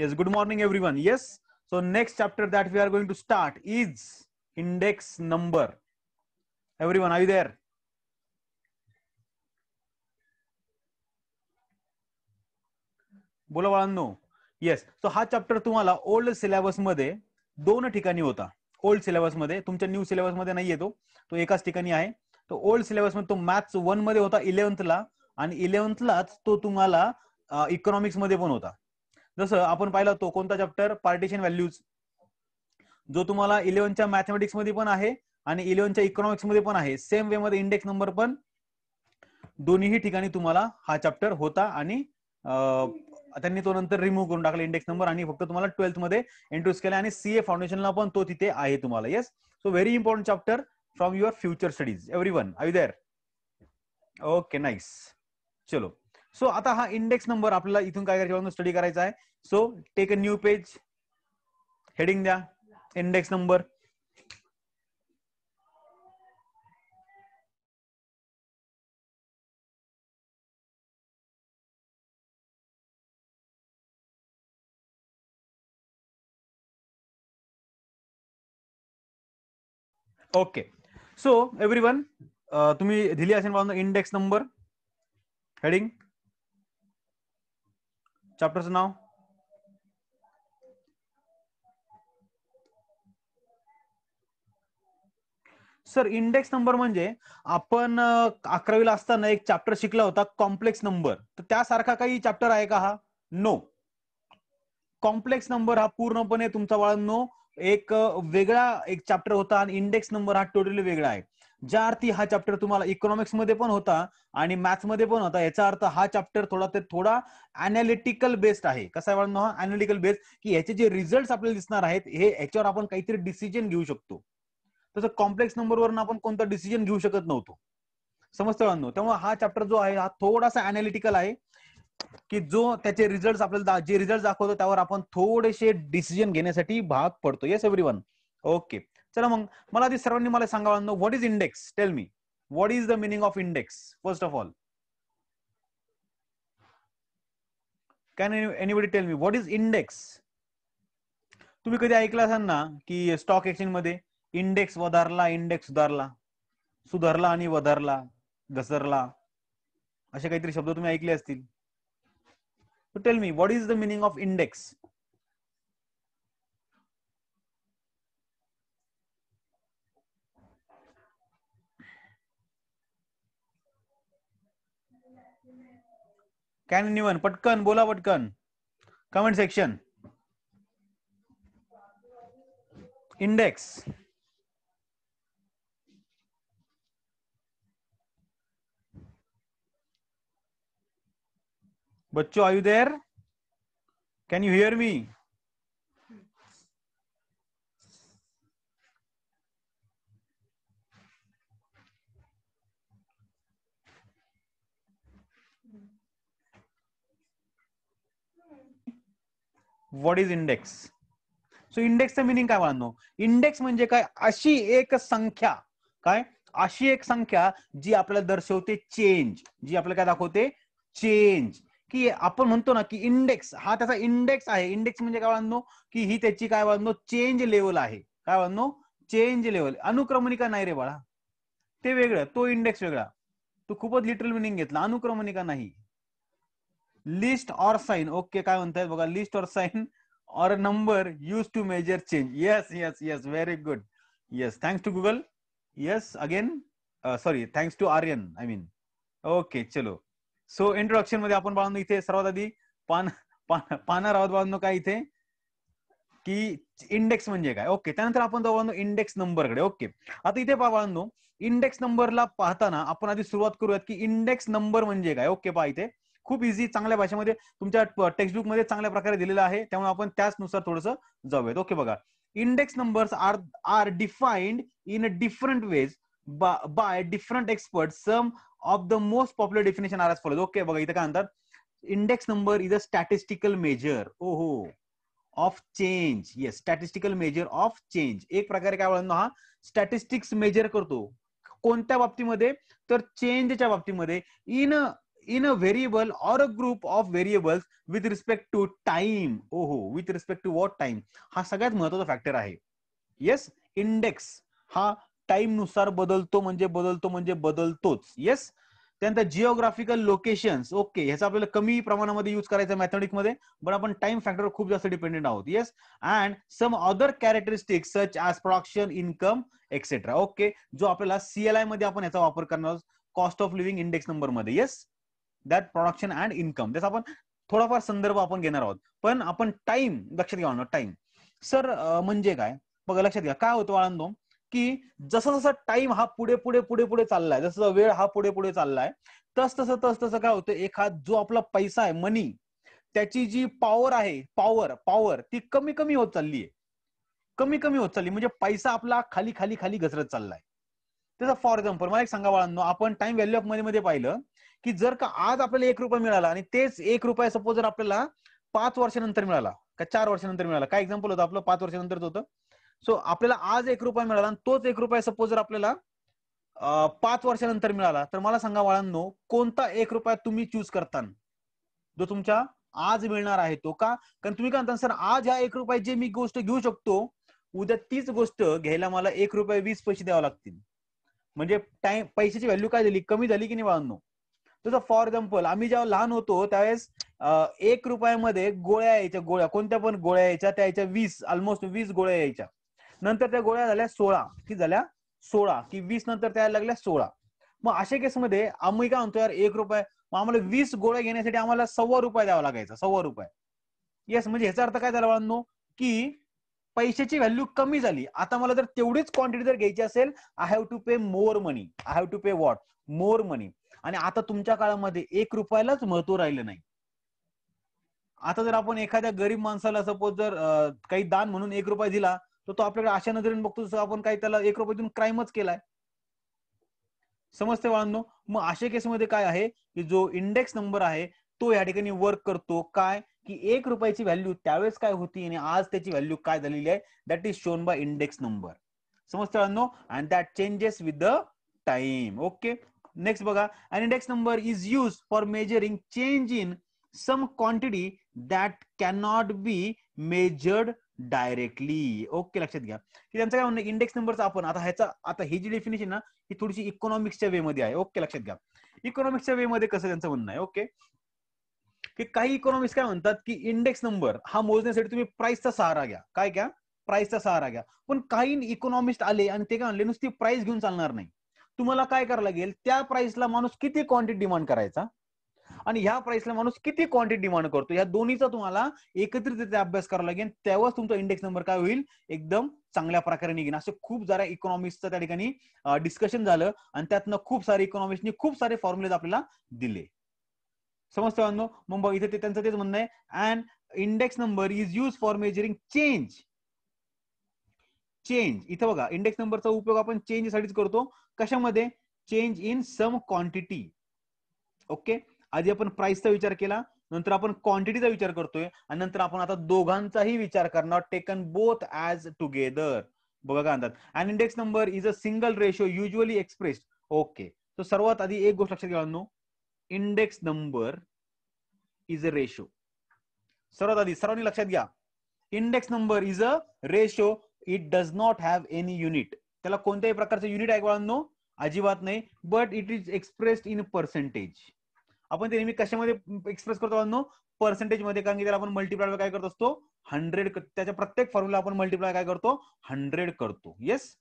yes good morning everyone yes so next chapter that we are going to start is index number everyone are you there बोला बाळांनो yes so हा chapter तुम्हाला old syllabus मध्ये दोन ठिकाणी होता old syllabus मध्ये तुमच्या न्यू सिलेबस मध्ये नाही येतो तो एकाच ठिकाणी आहे तो ओल्ड सिलेबस मध्ये तो मॅथ्स वन मध्ये होता इलेव्हन्थला आणि इलेव्हन्थलाच तो तुम्हाला इकॉनॉमिक्स मध्ये पण होता जसं आपण पाहिलं तो कोणता चॅप्टर पार्टिशन व्हॅल्यूज जो तुम्हाला इलेव्हनच्या मॅथमॅटिक्स मध्ये पण आहे आणि इलेव्हनच्या इकॉनॉमिक्स मध्ये पण आहे सेम वे मध्ये इंडेक्स नंबर पण दोन्हीही ठिकाणी तुम्हाला हा चॅप्टर होता आणि त्यांनी तो नंतर रिमूव्ह करून टाकला इंडेक्स नंबर आणि फक्त तुम्हाला ट्वेल्थ मध्ये इंट्रोड्यूस केला आणि सीए फाउंडेशनला पण तो तिथे आहे तुम्हाला yes so very important chapter from your future studies every one I there okay nice चलो सो आता हा इंडेक्स नंबर आपल्याला इथून काय करायचं स्टडी करायचा आहे so take a new page heading द्या index number okay so every one तुम्ही दिली असेल इंडेक्स नंबर हेडिंग चॅप्टरचं नाव सर इंडेक्स नंबर म्हणजे आपण अकरावीला असताना एक चॅप्टर शिकला होता कॉम्प्लेक्स नंबर तर त्यासारखा काही चॅप्टर आहे का हा नो कॉम्प्लेक्स नंबर हा पूर्णपणे तुमचा वाळनो एक वेगळा एक चॅप्टर होता आणि इंडेक्स नंबर हा टोटली वेगळा आहे ज्या अर्थी हा चॅप्टर तुम्हाला इकॉनॉमिक्स मध्ये पण होता आणि मॅथ्स मध्ये पण होता याचा अर्थ हा चॅप्टर थोडा ते थोडा अनालिटिकल बेस्ड आहे कसा आहे हा अनालिटिकल बेस्ड की याचे जे रिझल्ट आपल्याला दिसणार आहेत हे याच्यावर आपण काहीतरी डिसिजन घेऊ शकतो तसं कॉम्प्लेक्स नंबरवरून आपण कोणता डिसिजन घेऊ शकत नव्हतो समजतो त्यामुळे हा चॅप्टर जो आहे हा थोडासा अनालिटिकल आहे की जो त्याचे रिझल्ट आपल्याला जे रिझल्ट दाखवतो त्यावर आपण थोडेसे डिसिजन घेण्यासाठी भाग पडतो येस एव्हरी वन ओके चला मग मला आधी सर्वांनी मला सांगा what is index tell me what is the meaning of index first of all can anybody tell me what is index तुम्ही कधी ऐकलं असाल ना की स्टॉक एक्सचेंज मध्ये इंडेक्स वधारला इंडेक्स सुधारला सुधारला आणि वधारला घसरला असे काहीतरी शब्द तुम्ही ऐकले असतील tell me what is the meaning of index can निवन पटकन बोला पटकन कमेंट सेक्शन इंडेक्स बच्चो are you there can you hear me what is index so इंडेक्सचं मिनिंग काय म्हणतो इंडेक्स म्हणजे काय अशी एक संख्या काय अशी एक संख्या जी आपल्याला दर्शवते चेंज जी आपल्याला काय दाखवते चेंज की आपण म्हणतो ना की इंडेक्स हा त्याचा इंडेक्स आहे इंडेक्स म्हणजे काय बाळांनो की ही त्याची काय बाळांनो चेंज लेवल आहे काय बाळांनो चेंज लेवल अनुक्रमणिका नाही रे बाळा ते वेगळं तो इंडेक्स वेगळा तू खूपच लिटरल मिनिंग घेतला अनुक्रमणिका नाही लिस्ट ऑर साईन ओके काय म्हणताय बघा list or sign or number use to measure change yes yes yes very good yes thanks to Google yes again sorry thanks to Aryan I mean okay चलो so introduction मध्ये आपण बांधू इथे सर्वात आधी पान पाना राहत काय इथे की इंडेक्स म्हणजे काय ओके त्यानंतर आपण जाऊ इंडेक्स नंबरकडे ओके आता इथे बांधू इंडेक्स नंबरला पाहताना आपण आधी सुरुवात करूयात की इंडेक्स नंबर म्हणजे काय ओके पहा इथे खूप इझी चांगल्या भाषेमध्ये तुमच्या टेक्स्टबुक मध्ये चांगल्या प्रकारे दिलेलं आहे त्यामुळे आपण त्याचनुसार थोडस जाऊयात ओके बघा index numbers are are defined in different ways by different expert some of the most popular definition are as follows okay बघा इथं काय म्हणतात index number is a statistical measure ओ हो of change yes statistical measure of change एक प्रकारे काय बोलतो हा स्टॅटिस्टिक्स मेजर करतो कोणत्या बाबतीमध्ये तर चेंजच्या बाबतीमध्ये in in a variable or a group of variables with respect to time ओ हो with respect to what time हा सगळ्यात महत्वाचा फॅक्टर आहे येस इंडेक्स हा टाइम नुसार बदलतो म्हणजे बदलतो म्हणजे बदलतोच येस त्यानंतर जिओग्राफिकल लोकेशन्स ओके ह्याचा आपल्याला कमी प्रमाणामध्ये युज करायचं मध्ये पण आपण टाइम फॅक्टर खूप जास्त डिपेंडेंट आहोत yes and some other characteristics such as production income etcetera okay जो आपल्याला सीएलआय मध्ये आपण याचा वापर करणार आहोत cost of living index number मध्ये yes that production and income त्याचा आपण थोडाफार संदर्भ आपण घेणार आहोत पण आपण टाइम लक्षात घ्या टाइम सर म्हणजे काय बघा लक्षात घ्या काय होतं आनंदो की जसं जसं टाइम हा पुढे पुढे पुढे पुढे चाललाय जसं वेळ हा पुढे पुढे चाललाय तस तसं तस तसं काय होतं एखाद जो आपला पैसा आहे मनी त्याची जी पॉवर आहे पॉवर पॉवर ती कमी कमी होत चालली आहे कमी कमी होत चालली म्हणजे पैसा आपला खाली खाली खाली घसरत चाललाय त्याचा फॉर एक्झाम्पल मला एक सांगा बाळांनो आपण टाइम व्हॅल्यू ऑफ मनी मध्ये पाहिलं की जर का आज आपल्याला एक रुपया मिळाला आणि तेच एक रुपया सपोज जर आपल्याला पाच वर्षानंतर मिळाला का चार वर्षानंतर मिळाला काय एक्झाम्पल होतं आपलं पाच वर्षानंतर होतं सो आपल्याला आज एक रुपया मिळाला आणि तोच एक रुपया सपोज जर आपल्याला पाच वर्षानंतर मिळाला तर मला सांगा बाळांनो कोणता एक रुपया तुम्ही चूज करता जो तुमच्या आज मिळणार आहे तो का कारण तुम्ही काय म्हणता सर आज ह्या एक जे मी गोष्ट घेऊ शकतो उद्या तीच गोष्ट घ्यायला मला एक रुपये वीस पैसे द्यावे लागतील म्हणजे टाइम पैशाची व्हॅल्यू काय झाली कमी झाली की नाही बाळांनो तसं फॉर एक्झाम्पल आम्ही जेव्हा लहान होतो त्यावेळेस एक रुपयामध्ये गोळ्या यायच्या गोळ्या कोणत्या पण गोळ्या यायच्या त्या यायच्या वीस ऑलमोस्ट वीस गोळ्या यायच्या नंतर त्या गोळ्या झाल्या सोळा कि झाल्या सोळा की वीस नंतर त्या लागल्या सोळा मग अशा केसमध्ये आम्ही काय म्हणतो यार एक रुपये मग आम्हाला वीस गोळ्या घेण्यासाठी आम्हाला सव्वा रुपये द्यावा लागायचा सव्वा रुपये येस म्हणजे ह्याचा अर्थ काय झाला बाळांनो की पैशाची व्हॅल्यू कमी झाली आता मला जर तेवढीच क्वांटिटी जर घ्यायची असेल I have to pay more money I have to pay what more money आणि आता तुमच्या काळामध्ये एक रुपयालाच महत्व राहिलं नाही आता जर आपण एखाद्या गरीब माणसाला सपोज जर काही दान म्हणून एक रुपया दिला तर तो आपल्याकडे अशा नजरेने बघतो जसं आपण काही त्याला एक रुपये देऊन क्राईमच केलाय समजते बाळांनो मग अशा केसमध्ये काय आहे की जो इंडेक्स नंबर आहे तो या ठिकाणी वर्क करतो काय की एक रुपयाची व्हॅल्यू त्यावेळेस काय होती आणि आज त्याची व्हॅल्यू काय झालेली आहे that is shown by index number समजते बाळांनो and that changes with the time okay next बघा and index number is use for measuring change in some quantity that can not be measured directly okay लक्षात घ्या की त्यांचं काय म्हणणं index नंबरचा आपण आता ह्याचा आता ही जी डेफिनेशन ना ही थोडीशी इकॉनॉमिक्सच्या वे मध्ये आहे ओके लक्षात घ्या इकॉनॉमिक्सच्या वे मध्ये कसं त्यांचं म्हणणं आहे ओके की काही इकॉनॉमिक्स काय म्हणतात की इंडेक्स नंबर हा मोजण्यासाठी तुम्ही प्राइसचा सहारा घ्या काय घ्या प्राइसचा सहारा घ्या पण काही इकॉनॉमिस्ट आले आणि ते काय म्हणले नुसती प्राइस घेऊन चालणार नाही तुम्हाला काय करावं लागेल त्या प्राइसला माणूस किती क्वांटिटी डिमांड करायचा आणि ह्या प्राइसला माणूस किती क्वांटिटी डिमांड करतो या दोन्हीचा तुम्हाला एकत्रित अभ्यास करावा लागेल तेव्हाच तुमचा इंडेक्स नंबर काय होईल एकदम चांगल्या प्रकारे निघेन असं खूप जरा इकॉनॉमिक्सचं त्या ठिकाणी डिस्कशन झालं आणि त्यातनं खूप सारे इकॉनॉमिक्सनी खूप सारे फॉर्म्युलेज आपल्याला दिले समजतो मुंबई इथे ते त्यांचं तेच म्हणणं आहे and index number is use for measuring change change इथं बघा इंडेक्स नंबरचा उपयोग आपण चेंज साठीच करतो कशामध्ये change in some quantity okay आधी आपण प्राइसचा विचार केला नंतर आपण क्वांटिटीचा विचार करतोय आणि नंतर आपण आता दोघांचाही विचार करणार टेकन बोथ ऍज टुगेदर बघा म्हणतात and index number is a single ratio usually express okay तर सर्वात आधी एक गोष्ट लक्षात घ्या index number is a ratio सर्वात आधी सर्वांनी लक्षात घ्या index number is a ratio it does not have any unit त्याला कोणत्याही प्रकारचं युनिट आहे अजिबात नाही but it is expressed in percentage आपण ते नेहमी कशामध्ये एक्सप्रेस करतो नो पर्सेंटेज मध्ये कारण की त्याला आपण मल्टिप्लाय काय करत असतो हंड्रेड त्याच्या प्रत्येक फॉर्म्युला आपण मल्टिप्लाय काय करतो हंड्रेड करतो yes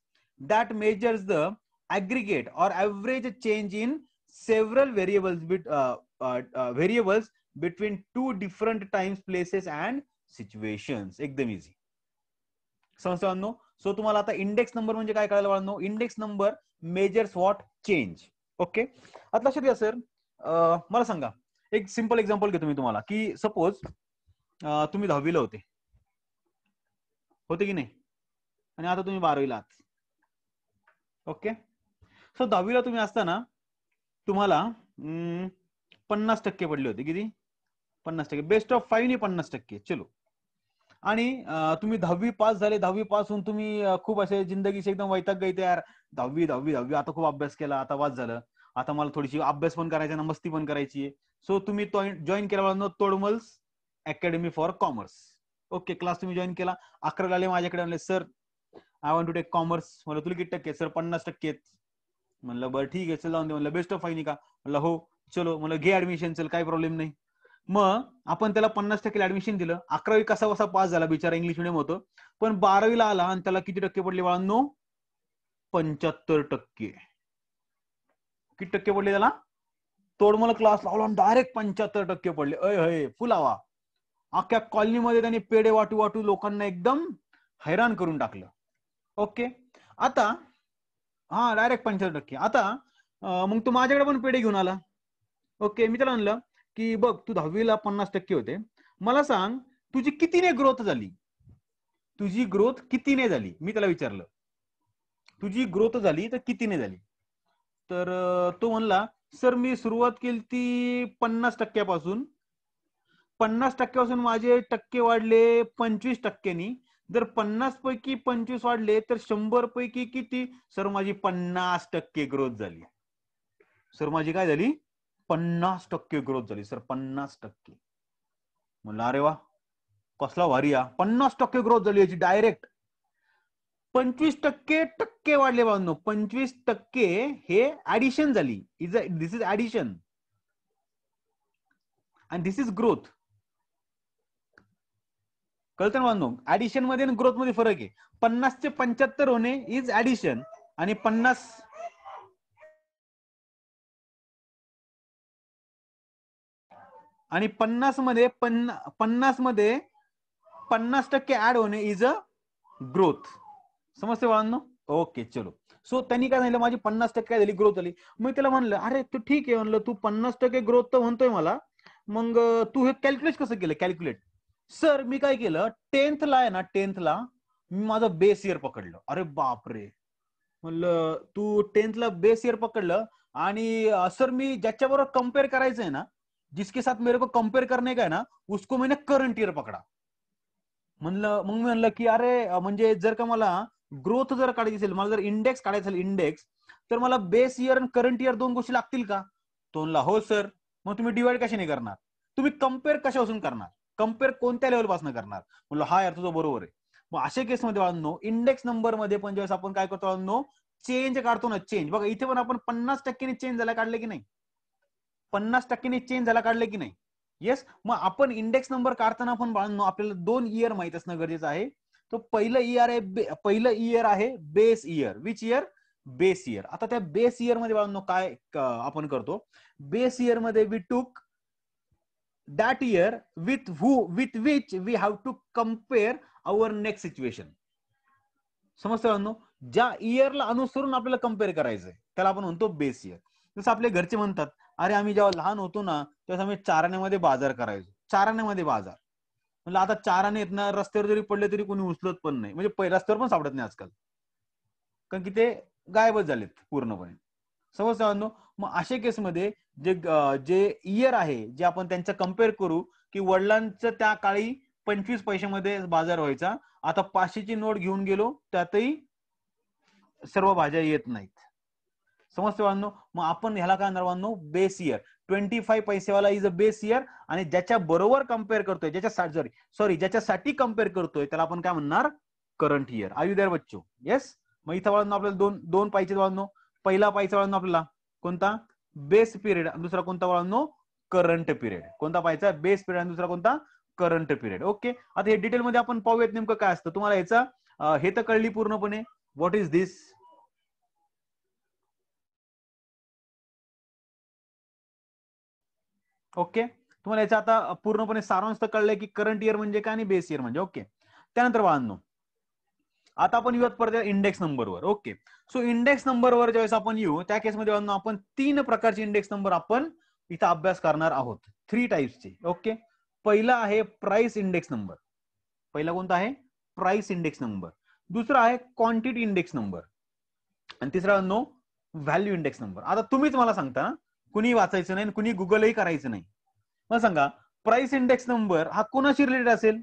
that measures the aggregate or average change in several variables bit variables between two different times places and situation एकदम इझी संस्थांनो सो तुम्हाला आता इंडेक्स नंबर म्हणजे काय कळायला index number measures what change okay आता लक्षात घ्या सर मला सांगा एक सिंपल एक्झाम्पल घेतो मी तुम्हाला की सपोज तुम्ही दहावीला होते होते की नाही आणि आता तुम्ही बारावीला आहात ओके सो दहावीला तुम्ही असताना तुम्हाला पन्नास टक्के पडले होते किती पन्नास टक्के बेस्ट ऑफ फाईव्हने पन्नास टक्के चलो आणि तुम्ही दहावी पास झाले दहावी पास होऊन तुम्ही खूप असे जिंदगीचे एकदम वैताग गई यार दहावी दहावी दहावी आता खूप अभ्यास केला आता वाच झालं आता मला थोडीशी अभ्यास पण करायचा ना मस्ती पण करायची आहे सो तुम्ही जॉईन केला Todmal's academy for commerce okay class तुम्ही जॉईन केला अकरा आले माझ्याकडे म्हणले sir I want to take commerce म्हणलं तुला किती टक्के सर पन्नास टक्के म्हणलं बरं ठीक आहे चल जाऊन दे म्हणलं बेस्ट ऑफ फाईन का म्हणलं हो चलो म्हणलं घे ऍडमिशन चल काही प्रॉब्लेम नाही मग आपण त्याला पन्नास टक्के ऍडमिशन दिलं अकरावी कसा कसा पास झाला बिचारा इंग्लिश मिडियम होतं पण बारावीला आला आणि त्याला किती टक्के पडले बाळांनो पंच्याहत्तर टक्के किती टक्के पडले त्याला तोडमोल क्लास लावला डायरेक्ट पंच्याहत्तर टक्के पडले अय हय फुलावा अख्ख्या कॉलनीमध्ये त्यांनी पेढे वाटू वाटू लोकांना एकदम हैराण करून टाकलं ओके आता हा डायरेक्ट पंच्याहत्तर टक्के आता मग तू माझ्याकडे पण पेढे घेऊन आला ओके मी त्याला म्हणलं की बघ तू दहावीला पन्नास टक्के होते मला सांग तुझी कितीने ग्रोथ झाली तुझी ग्रोथ कितीने झाली मी त्याला विचारलं तुझी ग्रोथ झाली तर कितीने झाली तर तो म्हणला सर मी सुरुवात केली ती पन्नास टक्क्यापासून पन्नास टक्क्यापासून माझे टक्के वाढले पंचवीस टक्क्यांनी जर पन्नास पैकी पंचवीस वाढले तर शंभर पैकी किती सर माझी पन्नास टक्के ग्रोथ झाली सर माझी काय झाली पन्नास टक्के ग्रोथ झाली सर पन्नास टक्के म्हणलं अरे वा कसला वारी या पन्नास टक्के ग्रोथ झाली याची डायरेक्ट पंचवीस टक्के टक्के वाढले बांधो पंचवीस टक्के हे ऍडिशन झाली is a this is addition आणि दिस इज ग्रोथ कळतं ना बांधो ऍडिशन मध्ये आणि ग्रोथ मध्ये फरक आहे पन्नास चे पंच्याहत्तर होणे इज ऍडिशन आणि पन्नास आणि पन्नास मध्ये पन्ना पन्नास मध्ये पन्नास टक्के ऍड होणे इज अ ग्रोथ समजते बाळांनो ओके चलो सो त्यांनी काय झालं माझी पन्नास टक्के काय झाली ग्रोथ झाली मी त्याला म्हणलं अरे तू ठीक आहे म्हणलं तू पन्नास टक्के ग्रोथ तर म्हणतोय मला मग तू हे कॅल्क्युलेट कसं केलं कॅल्क्युलेट सर मी काय केलं टेन्थला आहे ना टेन्थला मी माझं बेस इयर पकडलं अरे बापरे म्हणलं तू ला बेस इयर पकडलं आणि सर मी ज्याच्याबरोबर कम्पेअर करायचं आहे ना जिसके साथ मेरे को कम्पेअर करणे काय ना उसको मैंने करंट इयर पकडा म्हणलं मग मी म्हणलं की अरे म्हणजे जर का मला ग्रोथ जर काढायची असेल मला जर इंडेक्स काढायचा असेल इंडेक्स तर मला बेस इयर आणि करंट इयर दोन गोष्टी लागतील का तोनला हो सर मग तुम्ही डिवाइड कशाने करणार तुम्ही कम्पेअर कशापासून करणार कम्पेअर कोणत्या लेवलपासून करणार म्हणलं हा यार तुझं बरोबर आहे मग अशा केसमध्ये नो इंडेक्स नंबर मध्ये पण ज्यावेळेस आपण काय करतो नो चेंज काढतो ना चेंज बघा इथे पण आपण पन्नास टक्केने चेंज झाला काढले की नाही पन्नास टक्क्यांनी चेंज झाला काढले की नाही येस मग आपण इंडेक्स नंबर काढताना पण बाळांनो आपल्याला दोन इयर माहित असणं गरजेचं आहे तो पहिलं इयर आहे पहिलं इयर आहे base year which year base year आता त्या बेस इयर मध्ये बाळांनो काय आपण करतो बेस इयर मध्ये we took that year with who with which we have to compare our next situation समजतो बाळांनो ज्या इयरला अनुसरून आपल्याला कम्पेअर करायचंय त्याला आपण म्हणतो बेस इयर जसं आपले घरचे म्हणतात अरे आम्ही जेव्हा लहान होतो ना तेव्हा आम्ही चारण्यामध्ये बाजार करायचो चारण्यामध्ये बाजार म्हणजे आता चाराने येत नाही रस्त्यावर जरी पडले तरी कोणी उचलत पण नाही म्हणजे रस्त्यावर पण सापडत नाही आजकाल कारण की ते गायबच झालेत पूर्णपणे समज मग अशा केसमध्ये जे जे इयर आहे जे आपण त्यांचा कम्पेअर करू की वडिलांचं त्या काळी पंचवीस पैशामध्ये बाजार व्हायचा आता पाचशेची नोट घेऊन गेलो त्यातही सर्व भाज्या येत नाहीत समजते मग आपण ह्याला काय बांधव बेस इयर ट्वेंटी फाय पैसेवाला इज अ बेस इयर आणि ज्याच्या बरोबर कम्पेअर करतोय ज्याच्या सॉरी सॉरी ज्याच्यासाठी कम्पेअर करतोय त्याला आपण काय म्हणणार करंट इयर आयु देर बच्चू येस मग इथं वाळून आपल्याला दोन दोन पायचे नो पहिला पायचा वाळून आपल्याला कोणता बेस पिरियड दुसरा कोणता वाळून करंट पिरियड कोणता पाहायचा बेस पिरियड आणि दुसरा कोणता करंट पिरियड ओके आता हे डिटेलमध्ये आपण पाहूयात नेमकं काय असतं तुम्हाला याचा हे तर कळली पूर्णपणे व्हॉट इज दिस ओके तुम्हाला याचा आता पूर्णपणे सारांश कळलंय की करंट इयर म्हणजे काय आणि बेस इयर म्हणजे ओके त्यानंतर वाहनो आता आपण येऊयात परत इंडेक्स नंबरवर ओके सो इंडेक्स नंबरवर ज्यावेळेस आपण येऊ त्या केसमध्ये आपण तीन प्रकारचे इंडेक्स नंबर आपण इथं अभ्यास करणार आहोत थ्री टाईप्सचे ओके पहिला आहे प्राइस इंडेक्स नंबर पहिला कोणता आहे प्राइस इंडेक्स नंबर दुसरा आहे क्वांटिटी इंडेक्स नंबर आणि तिसरा नो व्हॅल्यू इंडेक्स नंबर आता तुम्हीच मला सांगता ना कुणी वाचायचं नाही कुणी गुगलही करायचं नाही मग सांगा प्राइस इंडेक्स नंबर हा कोणाशी रिलेटेड असेल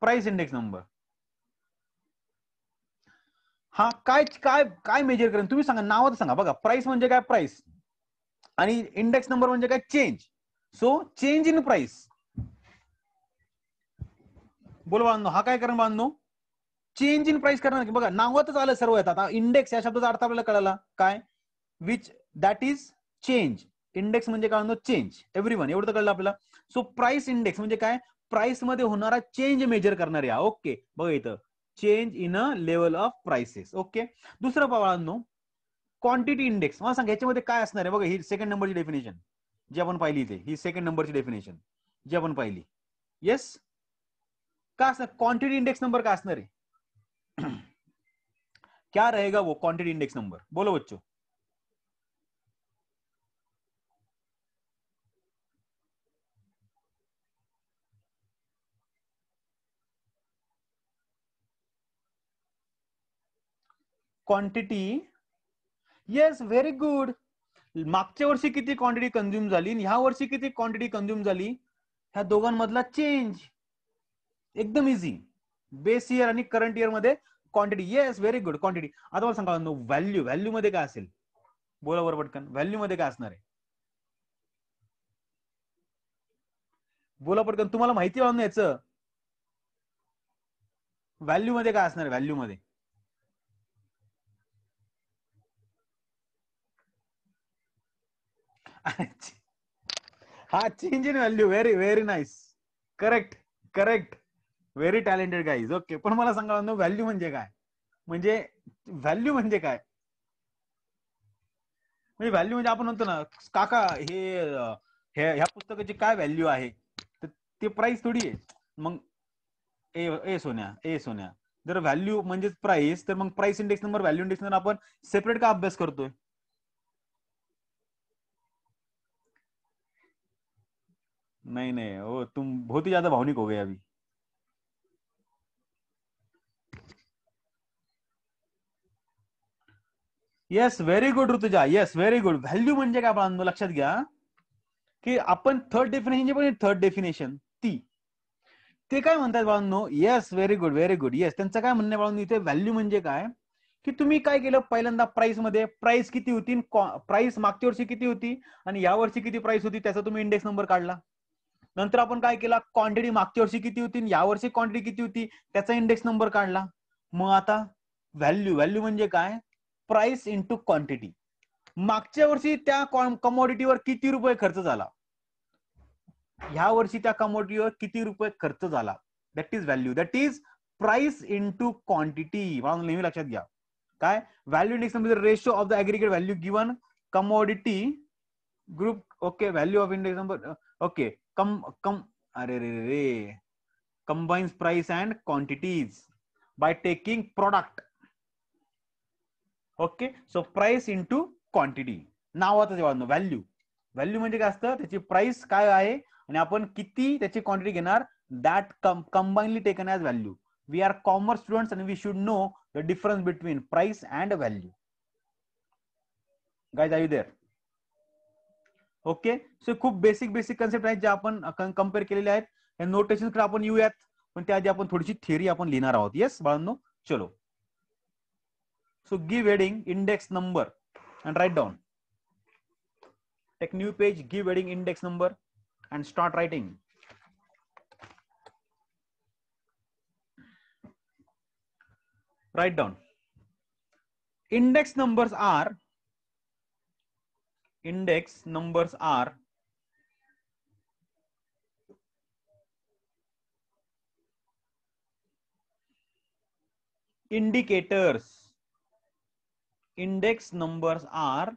प्राइस इंडेक्स नंबर हा काय काय काय मेजर करेन तुम्ही सांगा नावात सांगा बघा प्राइस म्हणजे काय प्राइस आणि इंडेक्स नंबर म्हणजे काय change so change in price बोल बांधो हा काय करण बांधो चेंज इन प्राइस करणार की बघा नावातच आलं सर्व आता इंडेक्स या शब्दाचा अर्थ आपल्याला कळाला काय which that is change index म्हणजे काय म्हणतो चेंज एव्हरी वन एवढं कळलं आपल्याला सो प्राइस इंडेक्स म्हणजे काय प्राइस मध्ये होणारा चेंज मेजर करणारे आहे ओके बघा इथं change in a level of prices okay दुसरं पावलांनो क्वांटिटी इंडेक्स मला सांग याच्यामध्ये काय असणार आहे बघा ही सेकंड नंबरची डेफिनेशन जी आपण पाहिली इथे ही सेकंड नंबरची डेफिनेशन जी आपण पाहिली येस काय का असणार क्वांटिटी इंडेक्स नंबर काय असणार आहे क्या रहेगा वो क्वांटिटी इंडेक्स नंबर बोलो बच्चों क्वांटिटी येस व्हेरी गुड मागच्या वर्षी किती क्वांटिटी कन्झ्युम झाली ह्या वर्षी किती क्वांटिटी कंझ्युम झाली ह्या दोघांमधला चेंज एकदम इझी बेस इयर आणि करंट इयर मध्ये quantity yes very good quantity आता मला सांगा व्हॅल्यू व्हॅल्यू मध्ये काय असेल बोला बरोबर पटकन व्हॅल्यू मध्ये काय असणार आहे बोला पटकन तुम्हाला माहिती वाढून याचं व्हॅल्यू मध्ये काय असणार व्हॅल्यू मध्ये हा change in value very very nice correct correct very talented guys okay पण मला सांगा व्हॅल्यू म्हणजे काय म्हणजे व्हॅल्यू म्हणजे काय म्हणजे व्हॅल्यू म्हणजे आपण म्हणतो ना काका हे ह्या पुस्तकाची काय व्हॅल्यू आहे तर ते प्राइस थोडी आहे मग ए ए सोन्या ए सोन्या जर व्हॅल्यू म्हणजेच प्राइस तर मग price index number value index number आपण सेपरेट का अभ्यास करतोय नाही नाही हो तुम बहुत ही ज्यादा भावनिक हो गए अभी yes very good Rutuja yes very good value म्हणजे काय आपण लक्षात घ्या की आपण थर्ड डेफिनेशन पण थर्ड डेफिनेशन ती ते काय म्हणतात बाळांनो yes very good very good yes त्यांचं काय म्हणणं बाळांनो इथे व्हॅल्यू म्हणजे काय की तुम्ही काय केलं पहिल्यांदा प्राइस मध्ये प्राइस किती होती प्राइस मागच्या वर्षी किती होती आणि या वर्षी किती प्राइस होती त्याचा तुम्ही इंडेक्स नंबर काढला नंतर आपण काय केला क्वांटिटी मागच्या वर्षी किती होती या वर्षी क्वांटिटी किती होती त्याचा इंडेक्स नंबर काढला मग आता व्हॅल्यू व्हॅल्यू म्हणजे काय प्राइस इंटू क्वांटिटी मागच्या वर्षी त्या कमोडिटीवर किती रुपये खर्च झाला ह्या वर्षी त्या कमोडिटीवर किती रुपये खर्च झाला that is value that is price into quantity म्हणून नेहमी लक्षात घ्या काय value index number ratio of the aggregate value given commodity group okay value of index number okay come come अरे रे रे combines price and quantities by taking product okay so price into quantity आता जेव्हा value value म्हणजे काय असतं त्याची price काय आहे आणि आपण किती त्याची क्वांटिटी घेणार that combinedly taken as value we are commerce student and we should know the difference between price and value guy I you there okay so खूप बेसिक बेसिक कन्सेप्ट आहेत जे आपण कम्पेअर केलेले आहेत नोटेशन आपण येऊयात पण त्याआधी आपण थोडीशी थिअरी आपण लिहिणार आहोत येस बाळांनो चलो So give heading index number and write down. Take new page, give heading index number and start writing. Write down. Index numbers are index numbers are indicators index numbers are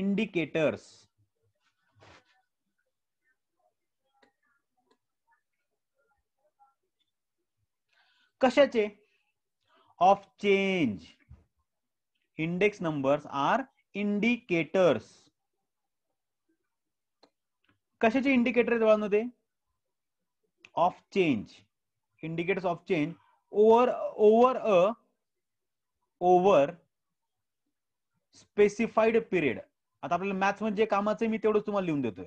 indicators कशाचे of change index numbers are indicators कशाचे indicator आहेत of change indicators of change over over a over specified period आता आपल्याला maths म्हणजे कामाचं मी तेवढंच तुम्हाला लिहून देतोय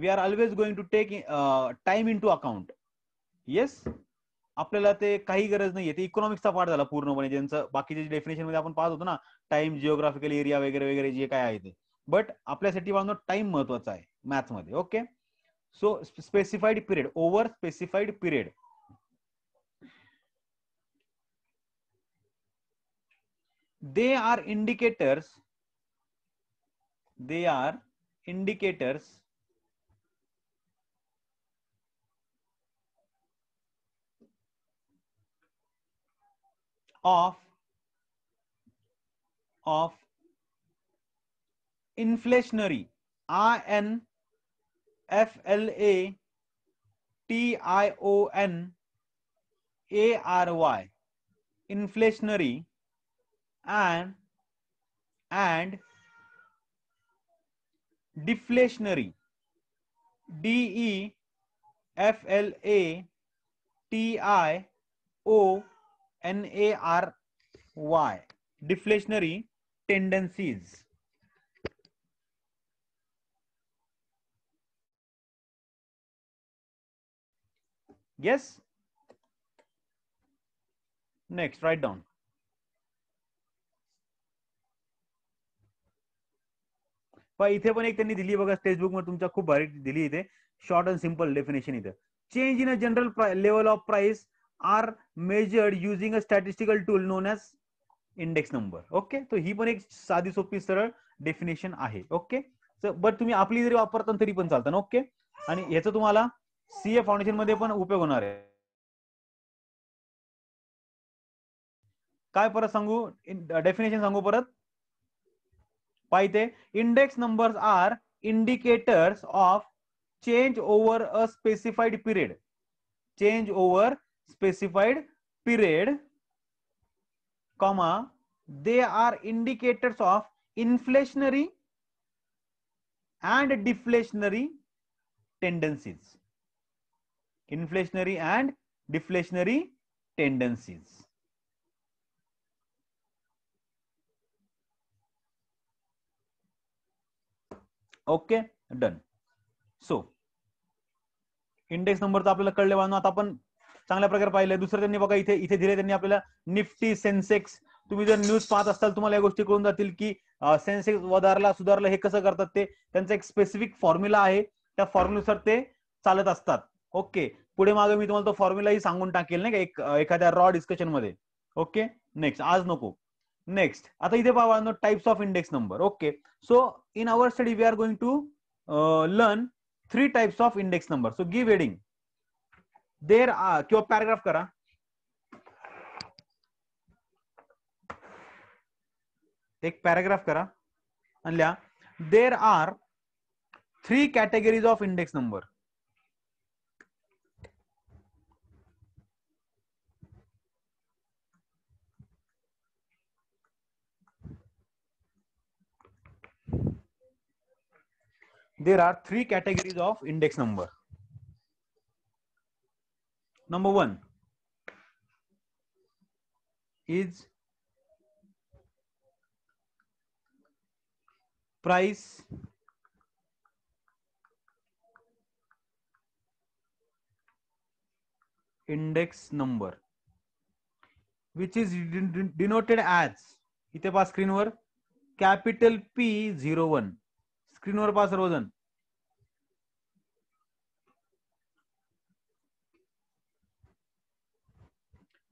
we are always going to take time into account yes आपल्याला ते काही गरज नाहीये ते इकॉनॉमिक्सचा पाठ झाला पूर्णपणे ज्यांचं बाकीचे डेफिनेशन मध्ये आपण पाहत होतो ना टाइम जिओग्राफिकल एरिया वगैरे वगैरे जे काय आहे ते बट आपल्यासाठी टाइम महत्वाचा आहे मॅथ्समध्ये okay so specified period over specified period they are indicators they are indicators of of inflationary i n f l a t i o n a r y inflationary and and deflationary d e f l a t i o n a r y deflationary tendencies yes next write down पण इथे पण एक त्यांनी दिली बघा textbook मध्ये तुमच्या खूप भारी दिली इथे शॉर्ट अँड सिम्पल डेफिनेशन इथे change in a general level of price are measured using a statistical tool known as index number okay तर ही पण एक साधी सोपी सरळ डेफिनेशन आहे ओके बट तुम्ही आपली जरी वापरता तरी पण चालतं ओके आणि याचा तुम्हाला सीए फाउंडेशन मध्ये पण उपयोग होणार आहे काय परत सांगू डेफिनेशन सांगू परत By the index numbers are indicators of change over a specified period change over specified period comma they are indicators of inflationary and deflationary tendencies inflationary and deflationary tendencies okay done so index number तर आपल्याला कळले बांधून आता आपण चांगल्या प्रकारे पाहिलंय दुसरं त्यांनी बघा इथे इथे दिले त्यांनी आपल्याला निफ्टी सेन्सेक्स तुम्ही जर न्यूज पाहत असाल तुम्हाला या गोष्टी कळून जातील की सेन्सेक्स वधारला सुधारला हे कसं करतात ते त्यांचा एक स्पेसिफिक फॉर्म्युला आहे त्या फॉर्म्युलानुसार ते चालत असतात ओके पुढे मागे मी तुम्हाला तो फॉर्म्युलाही सांगून टाकेल नाही का एक एखाद्या रॉ डिस्कशन मध्ये ओके नेक्स्ट आज नको नेक्स्ट आता इथे no types of index number okay so in our study we are going to learn three types of index number so give heading there किंवा पॅराग्राफ करा एक पॅराग्राफ करा आणल्या there are three categories of index number there are three categories of index number. Number one is price index number which is denoted as इथे screen स्क्रीनवर capital P zero one स्क्रीनवर पहा सर्वजण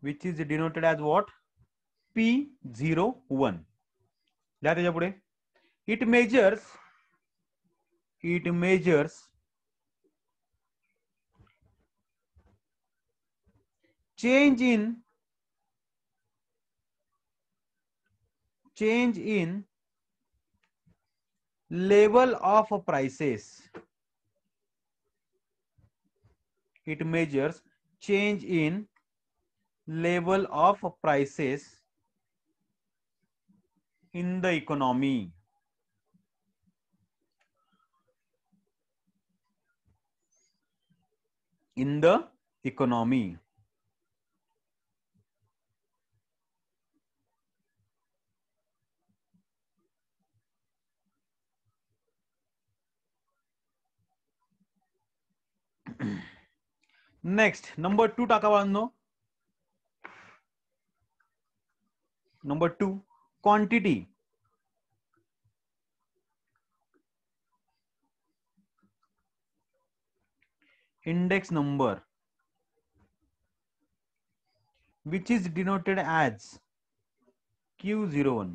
which is denoted as what P zero one लिहा त्याच्या पुढे it measures it measures change in change in level of prices it measures change in level of prices in the economy in the economy Next, number two, Takawano. Number two, quantity. Index number, which is denoted as Q01.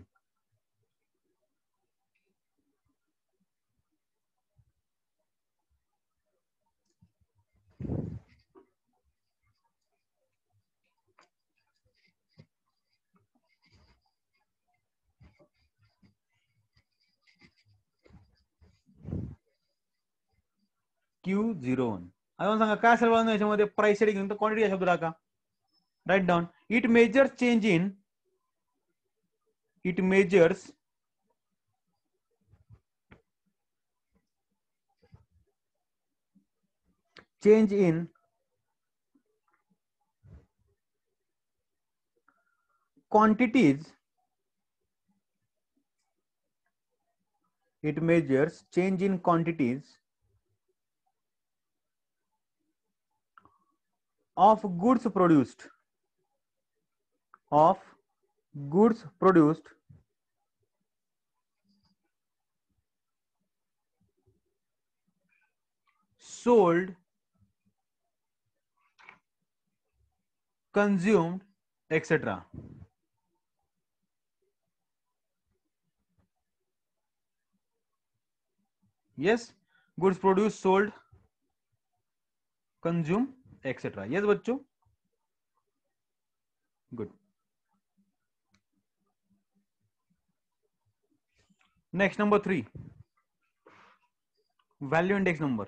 Q zero one आता सांगा काय असेल बघा याच्यामध्ये price setting घेऊन quantity शब्द टाका write down it measures change in it measures change in quantities it measures change in quantities of goods produced of goods produced sold consumed etc yes goods produced sold consumed etcetera yes बच्चों good next number three value index number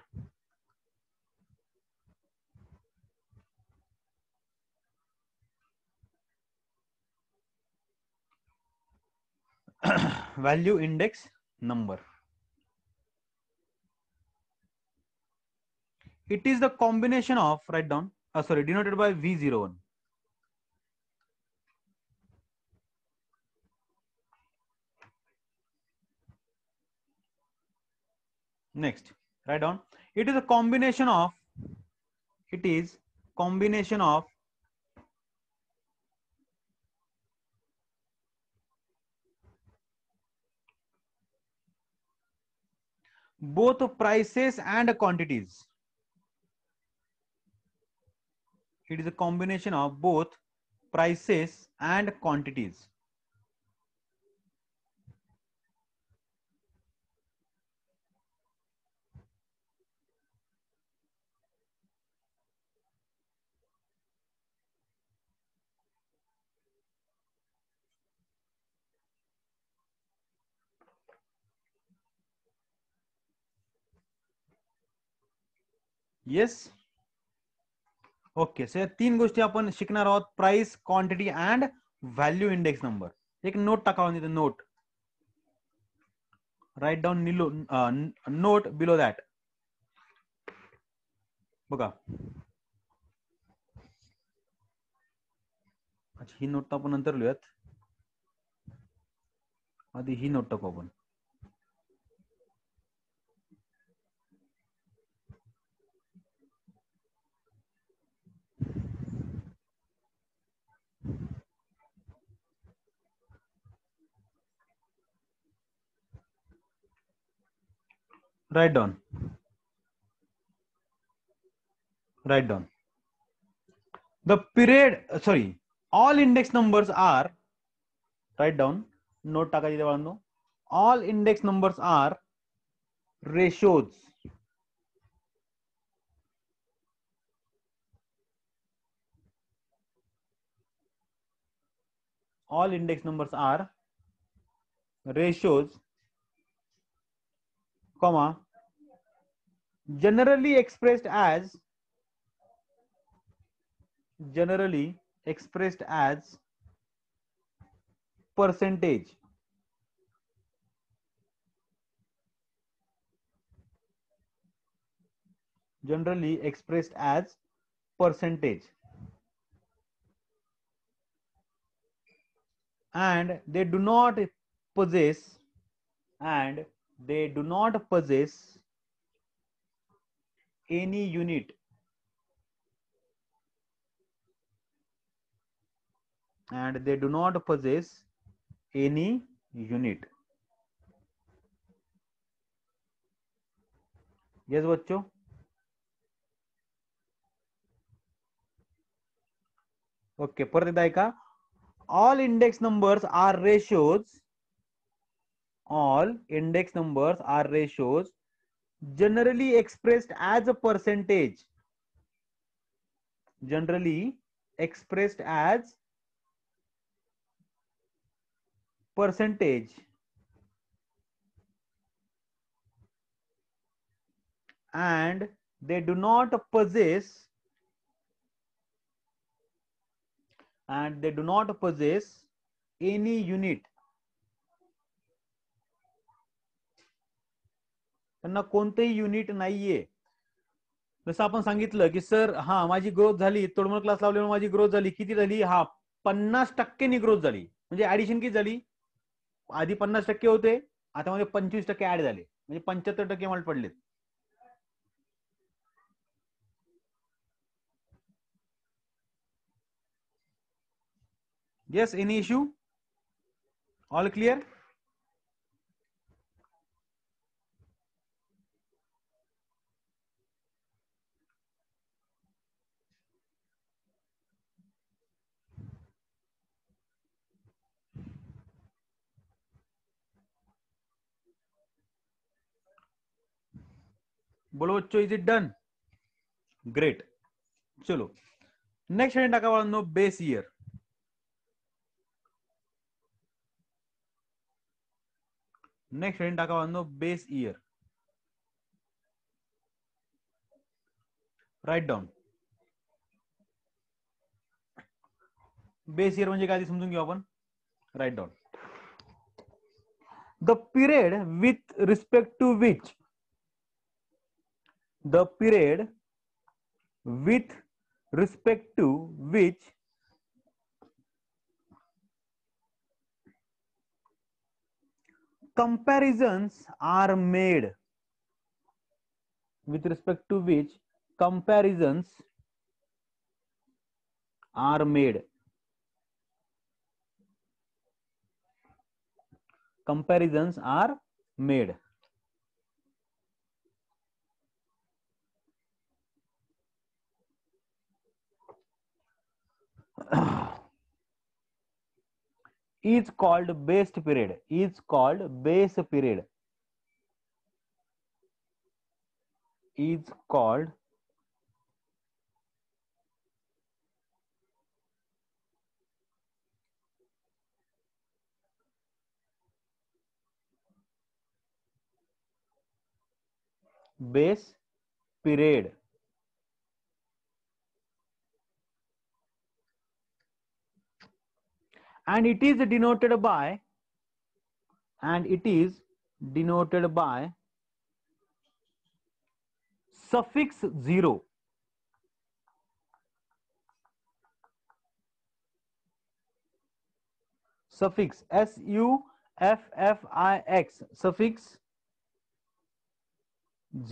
value index number It is the combination of, write down, uh, sorry, denoted by V01. Next, write down. It is a combination of, it is combination of both prices and quantities. it is a combination of both prices and quantities. Yes. Okay sir तीन गोष्टी आपण शिकणार आहोत price quantity and value index number एक note टाकाव तिथे note write down निलो note below that बघा अच्छा ही नोट आपण नंतर लिहूयात आधी ही नोट टाकू आपण write down write down the period sorry all index numbers are write down note taka ते all index numbers are ratios all index numbers are ratios comma, generally expressed as, generally expressed as percentage. generally expressed as percentage and they do not possess and they do not possess any unit and they do not possess any unit yes बच्चों okay परत एकदा ऐका all index numbers are ratios all index numbers are ratios generally expressed as a percentage generally expressed as percentage and they do not possess and they do not possess any unit त्यांना कोणतंही unit नाहीये जसं आपण सांगितलं की sir हा माझी growth झाली तोडमोड क्लास लावल्यामुळे माझी ग्रोथ झाली किती झाली हा पन्नास टक्केनी ग्रोथ झाली म्हणजे ऍडिशन किती झाली आधी पन्नास टक्के होते आता मध्ये पंचवीस टक्के ऍड झाले म्हणजे पंच्याहत्तर टक्के मला पडलेत yes any issue all clear बोलो बच्चों इज इट डन ग्रेट चलो नेक्स्ट आणि टाका बाळांनो बेस इयर नेक्स्ट आणि टाका बाळांनो base year write down base year म्हणजे काय ते समजून घेऊ आपण write the period with respect to which the period with respect to which comparisons are made with respect to which comparisons are made comparisons are made is called base period is called base period is called base period and it is denoted by and it is denoted by suffix 0 suffix s u f f i x suffix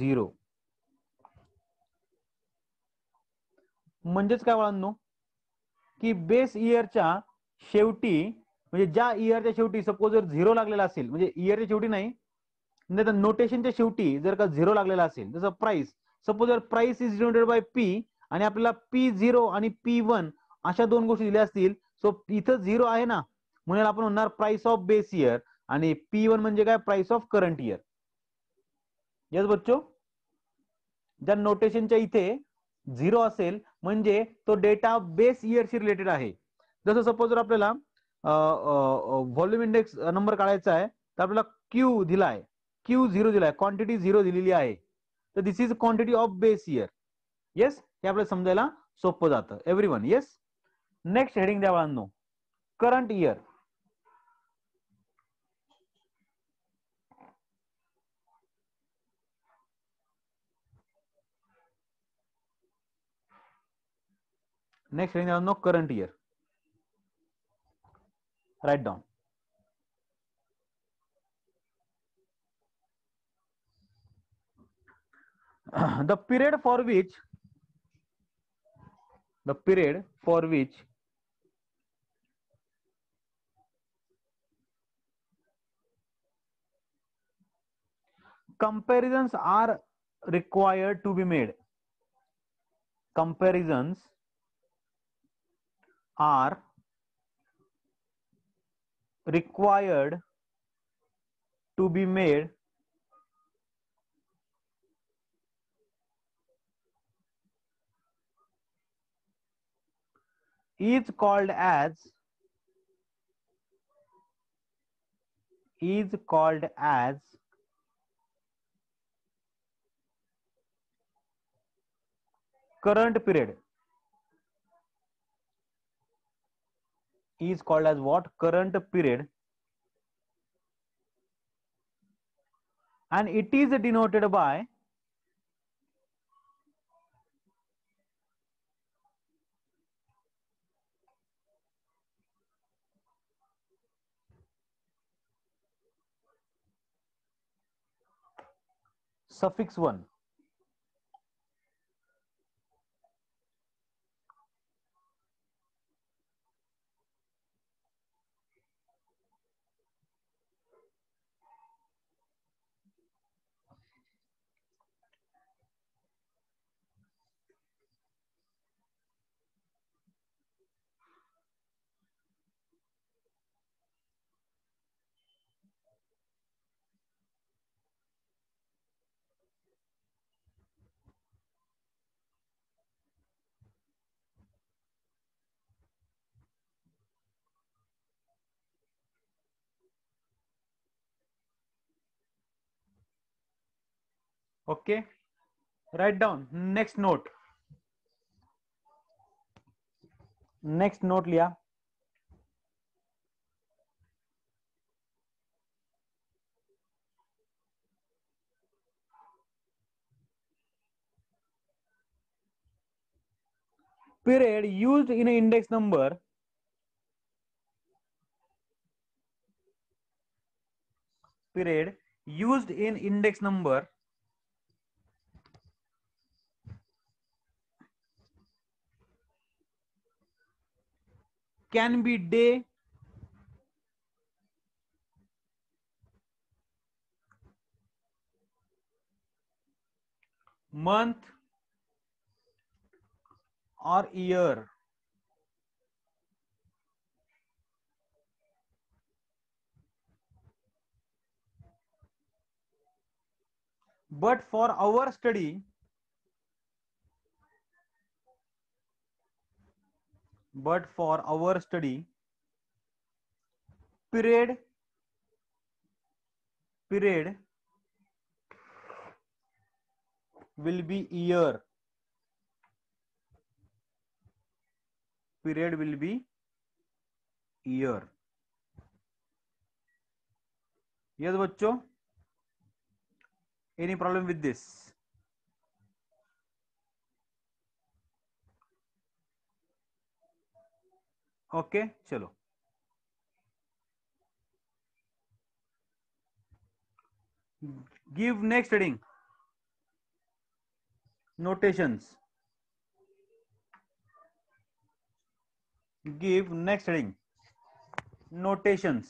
0 म्हणजेच काय बाळांनो की base इयरच्या शेवटी म्हणजे ज्या इयरच्या शेवटी सपोज जर झिरो लागलेला असेल म्हणजे इयरच्या शेवटी नाही तर नोटेशनच्या शेवटी जर का झिरो लागलेला असेल जसं प्राइस सपोज जर price is denoted by P आणि आपल्याला पी झिरो आणि पी वन अशा दोन गोष्टी दिल्या असतील सो इथं झिरो आहे ना म्हणून आपण म्हणणार प्राइस ऑफ बेस इयर आणि पी वन म्हणजे काय price of current year yes बच्चो ज्या नोटेशनच्या इथे झिरो असेल म्हणजे तो डेटा बेस इयरशी रिलेटेड आहे जसं सपोज जर आपल्याला व्हॉल्यूम इंडेक्स नंबर काढायचा आहे तर आपल्याला क्यू दिलाय क्यू झिरो दिलाय क्वांटिटी झिरो दिलेली आहे तर this is quantity of base year yes हे आपल्याला समजायला सोपं जातं everyone yes next heading द्या बाळांनो करंट इयर नेक्स्ट हेडिंग द्या current year write down. the period for which the period for which comparisons are required to be made comparisons are required to be made is called as is called as current period is called as what current period and it is denoted by suffix 1 okay write down next note next note लिया period used in an index number period used in index number can be day month or year but for our study but for our study period period will be year period will be year yes bachcho any problem with this okay चलो give next heading notations give next heading notation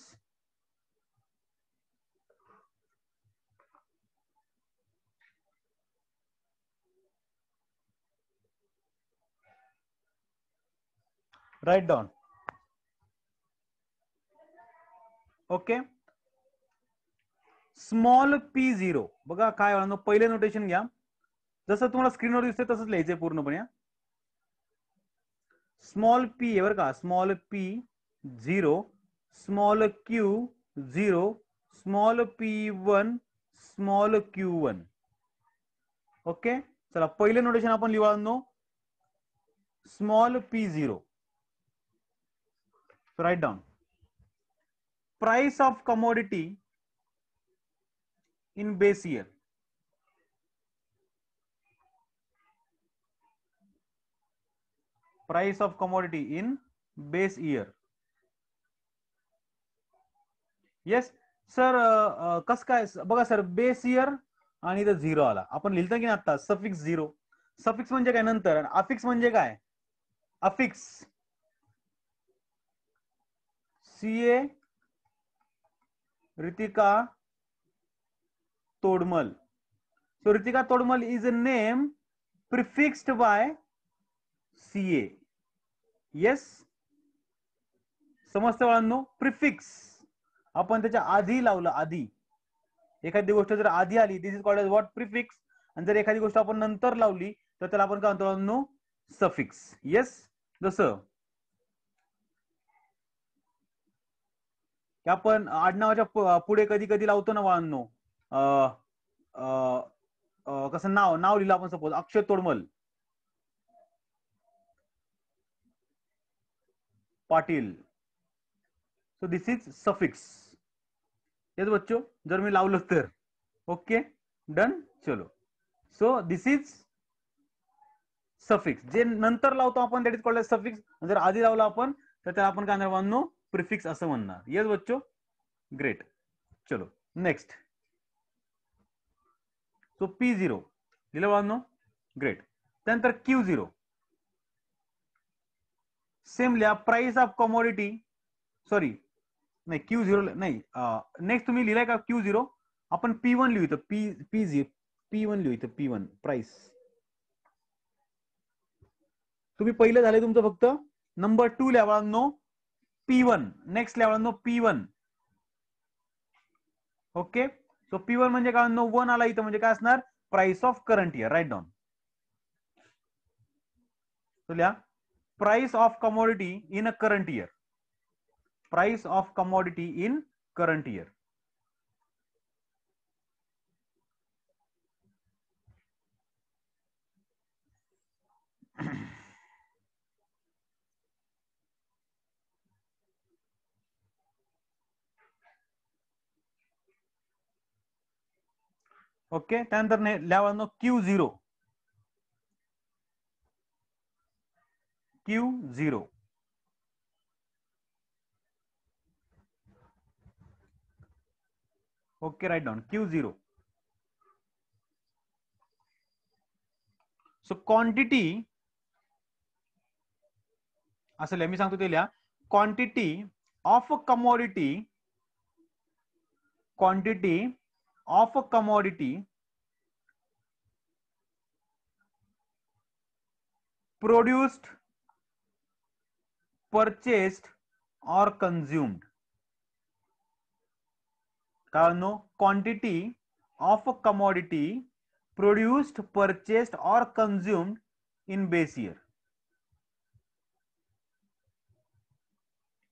write down okay small P zero बघा काय पहिले notation घ्या जसं तुम्हाला स्क्रीनवर दिसते तसंच लिहायचंय पूर्णपणे स्मॉल पी आहे बरं का small P zero small Q zero small P one small Q one okay चला पहिले नोटेशन आपण no small P zero write down price of commodity in base year Price of commodity in base year yes sir कस काय बघा sir base year आणि इथं zero आला आपण लिहिलं की ना आता सफिक्स झिरो सफिक्स म्हणजे काय नंतर अफिक्स म्हणजे काय affix C A Ritika Todmal so Ritika Todmal is a name by by CA. Yes समस्त बाळांनो प्रिफिक्स आपण त्याच्या आधी लावलं आधी एखादी गोष्ट जर आधी आली this is called as what prefix आणि जर एखादी गोष्ट आपण नंतर लावली तर त्याला आपण काय म्हणतो सफिक्स येस जसं की आपण आडनावाच्या पुढे कधी कधी लावतो ना वाहनो कसं नाव नाव लिहिलं आपण suppose Akshay Todmal Patil so this is suffix हेच बच्चो जर मी लावलं तर ओके डन चलो सो दिस इज सफिक्स जे नंतर लावतो आपण दॅट इज कॉल्ड सफिक्स जर आधी लावलं आपण तर त्याला आपण काय म्हणणार प्रिफिक्स असं म्हणणार येस बच्चो ग्रेट चलो नेक्स्ट सो पी झिरो लिहिलं नो ग्रेट त्यानंतर क्यू झिरो सेम लिहा प्राइस ऑफ कॉमोडिटी सॉरी नाही क्यू झिरो नाही नेक्स्ट तुम्ही लिहिलाय का क्यू झिरो आपण पी वन लिहू इथं P P zero P one लिहू इथं पी वन प्राइस तुम्ही पहिलं झाले तुमचं फक्त नंबर टू लिहा no P one next level P one okay so P one म्हणजे काय नो वन आला इथं म्हणजे काय असणार price of current year write down लिहा price of commodity in a current year price of commodity in current year okay त्यानंतर no Q zero Q zero okay write down Q zero so quantity असं लिहा मी सांगतो ते लिहा quantity of a commodity quantity of a commodity produced, purchased or consumed. Karno, quantity of a commodity produced, purchased or consumed in base year.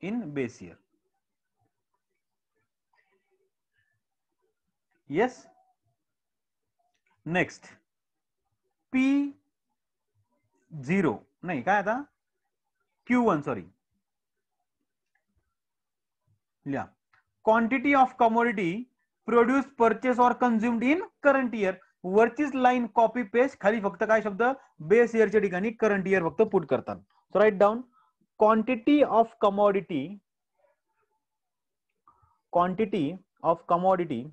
In base year. yes next P zero नाही काय आता Q one sorry लिया quantity of commodity produce purchase or consumed in current year वरचीच line copy paste खाली फक्त काय शब्द base इयरच्या ठिकाणी करंट इयर फक्त पुट करतात so write down quantity of commodity quantity of commodity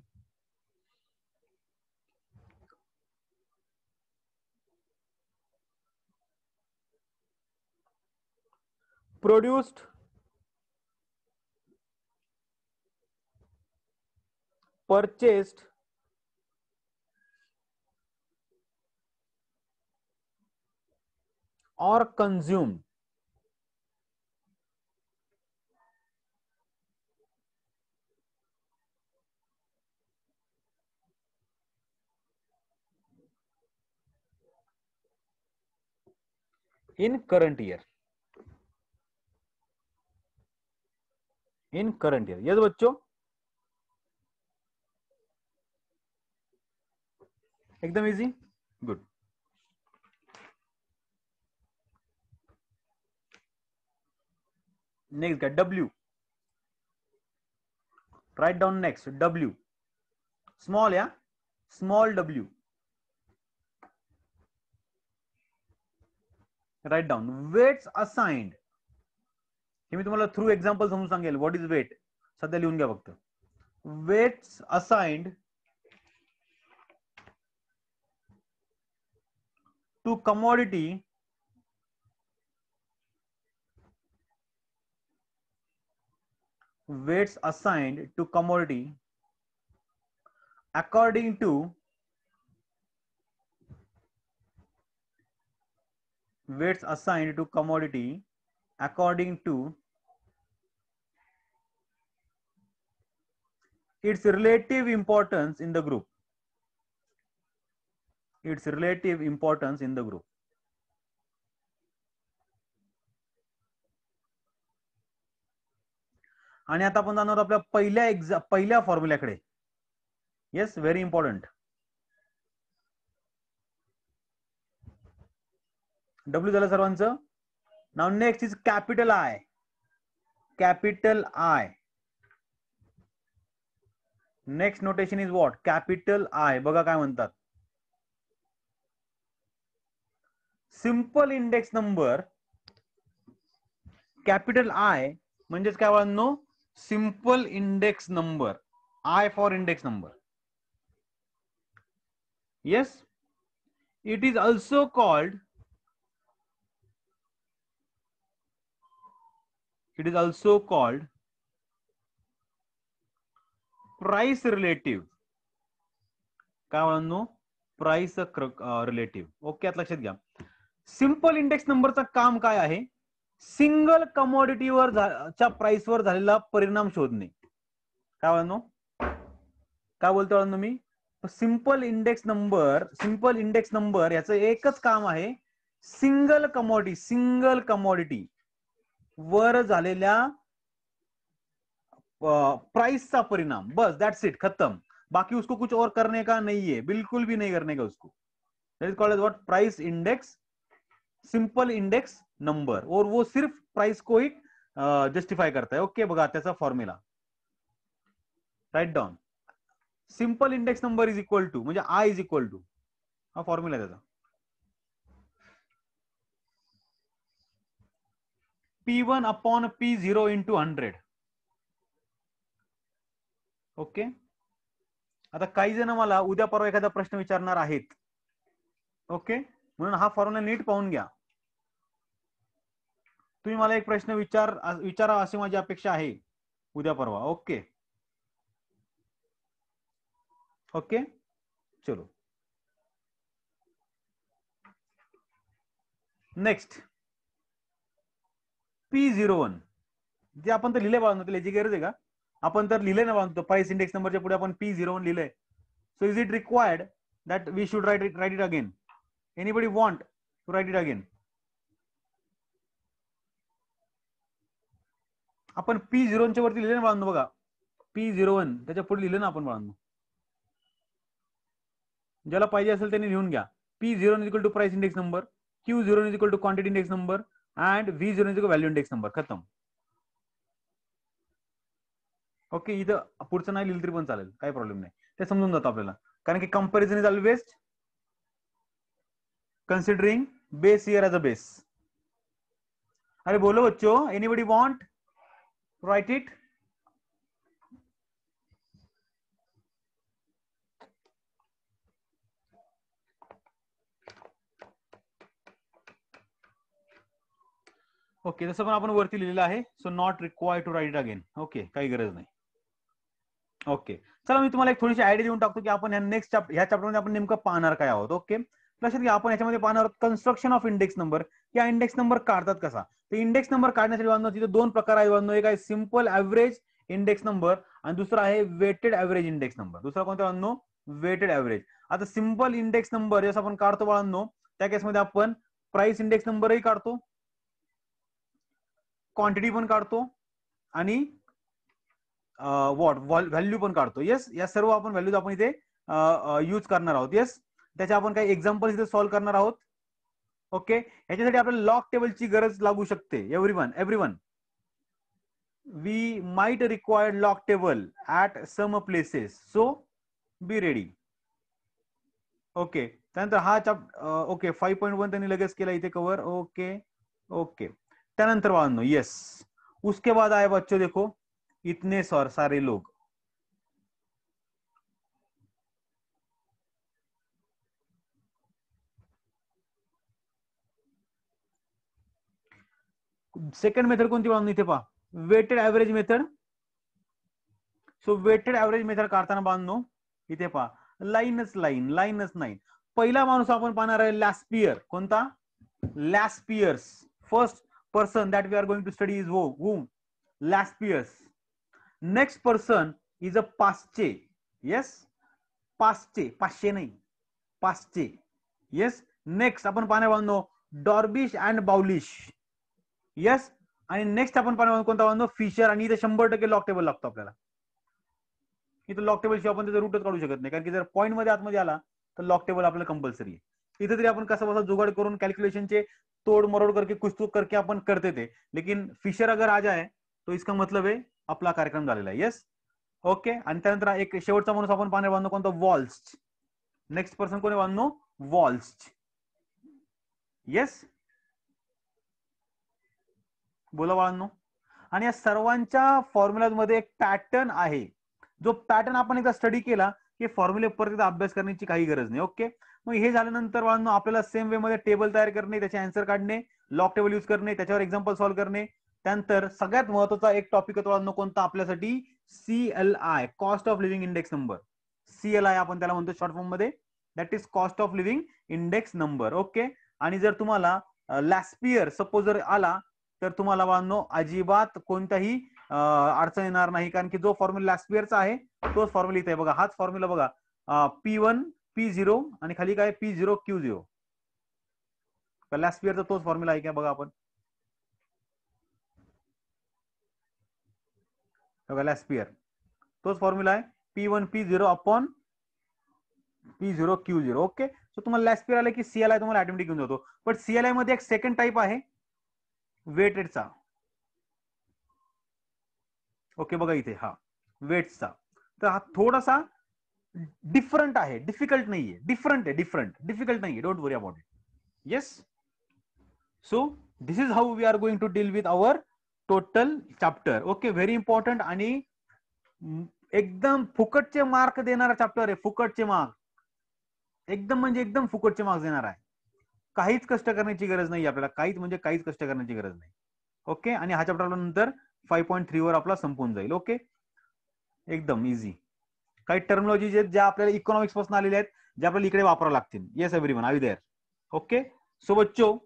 produced purchased or consumed in current year in current year yes बच्चों एकदम इजी गुड नेक्स्ट का W write down next W small या small W write down weights assigned मी तुम्हाला through example समजून सांगेल what is weight सध्या लिहून घ्या फक्त weights assigned to commodity weights assigned to commodity according to weights assigned to commodity according to its relative importance in the group its relative importance in the group आणि आता आपण जाणार आपल्या पहिल्या एक्झाम पहिल्या फॉर्म्युल्याकडे येस व्हेरी इम्पॉर्टंट डब्ल्यू झालं सर्वांचं Now next is capital I. Capital I. Next notation is what? Capital I. बघा काय म्हणतात simple index number capital I म्हणजेच काय no simple index number I for index number yes it is also called it is also called price relative काय म्हणून price relative okay आता लक्षात घ्या सिंपल इंडेक्स नंबरचं काम काय आहे सिंगल कमोडिटीवर च्या प्राइसवर झालेला परिणाम शोधणे काय म्हणतो काय बोलतो मी simple index number simple index number याचं एकच काम आहे सिंगल कमोडिटी सिंगल कमोडिटी वर झालेल्या प्राइसचा परिणाम बस दॅट्स इट खतम बाकी उसको कुछ और करने का नहीं है बिलकुल भी नहीं करने का उसको that is called as what price index simple index number और वो सिर्फ प्राइस को ही जस्टिफाई करता है ओके बघा त्याचा formula write down simple index number is equal to म्हणजे आय इज इक्वल टू हा फॉर्म्युला त्याचा P one upon P zero into hundred okay आता काही जण मला उद्या परवा एखादा प्रश्न विचारणार आहेत ओके म्हणून हा फॉर्म्युला नीट पाहून घ्या तुम्ही मला एक प्रश्न विचार विचारा अशी माझी अपेक्षा आहे उद्या परवा ओके ओके चलो नेक्स्ट पी झिरो वन जे आपण तर लिहिले बांधतो त्याची गरज आहे का आपण तर लिहिले ना बांधतो प्राइस इंडेक्स नंबरच्या पुढे आपण पी झिरो वन लिहिले so is it required that we should write it write it again anybody want to write it again आपण पी झिरोच्या वरती लिहिले ना बांधतो बघा पी झिरो वन त्याच्या पुढे लिहिलं ना आपण बांधतो ज्याला पाहिजे असेल त्यांनी लिहून घ्या P zero equal to price index number Q zero equal to quantity index number and V zero value index number खतम ओके इथं पुढचं नाही लिहिलं तरी पण चालेल काही प्रॉब्लेम नाही ते समजून जातं आपल्याला कारण की comparison is best considering base year as a base अरे बोलो बच्चो anybody want write it okay जसं पण आपण वरती लिहिलेलं आहे so not require to write again okay काही गरज नाही ओके चला मी तुम्हाला एक थोडीशी आयडिया देऊन टाकतो की आपण नेक्स्ट चॅप्टर ह्या चॅप्टरमध्ये आपण नेमकं पाहणार काय आहोत ओके लक्षात घ्या आपण याच्यामध्ये पाहणार कन्स्ट्रक्शन ऑफ इंडेक्स नंबर या इंडेक्स नंबर काढतात कसा तर इंडेक्स नंबर काढण्यासाठी तिथे दोन प्रकार आहेत एक आहे सिम्पल ऍव्हरेज इंडेक्स नंबर आणि दुसरा आहे वेटेड ऍव्हरेज इंडेक्स नंबर दुसरा कोणता अन्नो वेटेड ऍव्हरेज आता सिंपल इंडेक्स नंबर जसं आपण काढतो बाळांनो त्या केसमध्ये आपण प्राइस इंडेक्स नंबरही काढतो क्वांटिटी पण काढतो आणि वॉट व्हॅल्यू पण काढतो येस या सर्व आपण व्हॅल्यूज आपण इथे यूज करणार आहोत येस त्याच्या आपण काही एक्झाम्पल्स इथे सॉल्व्ह करणार आहोत ओके याच्यासाठी आपल्याला लॉक टेबलची गरज लागू शकते every one every one we might required lock table at some places so be ready okay त्यानंतर हा चॅप ओके फाईव्ह पॉईंट वन त्यांनी लगेच केला इथे कव्हर ओके ओके त्यानंतर बांधणो येस उसके बाद आए बच्चो देखो इतने सॉर सारे लोग सेकंड मेथड कोणती बांधून इथे पहा weighted average method so weighted average method काढताना बांधणो इथे पहा लाईनच लाईन लाईनच लाईन पहिला माणूस आपण पाहणार आहे लॅस्पियर कोणता Laspeyres first person we are are to study is is whom? Laspeyres next person is a पाचचे यस पाचचे पाचशे नाही. पाचचे येस नेक्स्ट आपण पाहण्या बांधो डॉर्बिश अँड बाउलिश. यस आणि नेक्स्ट आपण पाहण्या कोणता बांधो फिशर आणि इथे शंभर टक्के लॉक टेबल लागतो आपल्याला. इथं लॉक टेबल शिवाय आपण त्याचा रूटच काढू शकत नाही कारण की जर पॉईंट मध्ये आतमध्ये आला तर लॉक टेबल आपल्याला कंपल्सरी आहे. इथे तरी आपण कसा बसा जुगाड करून कॅल्क्युलेशनचे तोड़ मरोड़ करके कुछ तो करके अपन करते थे लेकिन फिशर अगर आ जाए तो इसका मतलब है आपला कार्यक्रम झालेला आहे येस ओके आणि एक शेवटचा माणूस आपण पाहणार बांधव कोणता वॉल्स नेक्स्ट पर्सन कोण बनो वॉल्स यस बोला बाळांनो आणि या सर्वांच्या मध्ये एक पॅटर्न आहे जो पॅटर्न आपण एकदा स्टडी केला की फॉर्म्युले परत अभ्यास करण्याची काही गरज नाही ओके मग हे झाल्यानंतर बाळांनो आपल्याला सेम वे मध्ये टेबल तयार करणे त्याचे आन्सर काढणे लॉक टेबल यूज करणे त्याच्यावर एक्झाम्पल सॉल्व्ह करणे त्यानंतर सगळ्यात महत्वाचा एक टॉपिक होतो कोणता आपल्यासाठी C L I cost of living index number C L I आपण त्याला म्हणतो शॉर्ट फॉर्म मध्ये that is cost of living index number okay आणि जर तुम्हाला लॅस्पियर सपोज जर आला तर तुम्हाला बाळांनो अजिबात कोणताही अडचण येणार नाही कारण की जो फॉर्म्युला लॅस्पियरचा आहे तोच फॉर्म्युला इथे बघा हाच फॉर्म्युला बघा पी वन पी झिरो आणि खाली काय पी झिरो क्यू झिरो तोच फॉर्म्युला आहे का बघा आपण गॅलास्पियर तोच फॉर्म्युला आहे P one P zero upon P zero Q zero okay so तुम्हाला लॅस्पियर आलं की सीएलआय तुम्हाला ऍटोमॅटिक घेऊन जातो पण सीएलआय मध्ये एक सेकंड टाईप आहे वेटेडचा ओके बघा इथे हा वेटचा तर हा थोडासा डिफरंट आहे डिफिकल्ट नाहीये डिफरंट आहे डिफरंट डिफिकल्ट नाहीये don't worry about it yes so this is how we are going to deal with our total chapter okay very important आणि एकदम फुकटचे मार्क देणारा चॅप्टर आहे फुकटचे मार्क एकदम म्हणजे एकदम फुकटचे मार्क्स देणार आहे काहीच कष्ट करण्याची गरज नाही आपल्याला काहीच म्हणजे काहीच कष्ट करण्याची गरज नाही ओके आणि हा चॅप्टर नंतर फाईव्ह पॉईंट वर आपला संपून जाईल ओके एकदम इझी काही टर्मोलॉजीज आहेत ज्या आपल्याला इकॉनॉमिक्स पासून आलेल्या आहेत ज्या आपल्याला इकडे वापरावं लागतील yes every one I there okay so बच्चो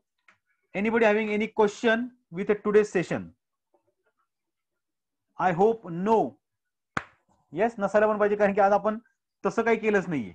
anybody having any question with a today session I hope no yes नसायला पण पाहिजे कारण की आज आपण तसं काही केलंच नाहीये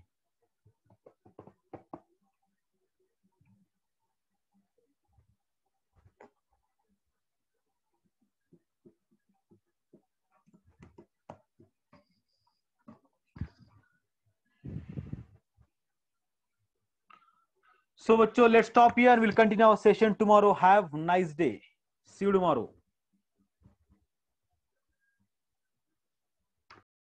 So, let's stop here. We'll continue our session tomorrow. Have a nice day. See you tomorrow.